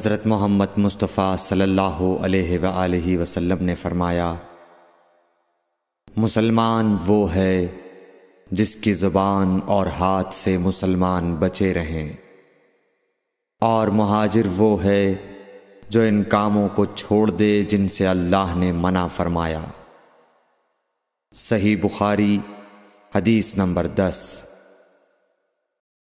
हज़रत मोहम्मद मुस्तफ़ा सल्लल्लाहु अलैहि वसल्लम वसल्लम ने फरमाया मुसलमान वो है जिसकी ज़ुबान और हाथ से मुसलमान बचे रहें और महाजिर वो है जो इन कामों को छोड़ दे जिनसे अल्लाह ने मना फरमाया सही बुखारी हदीस नंबर दस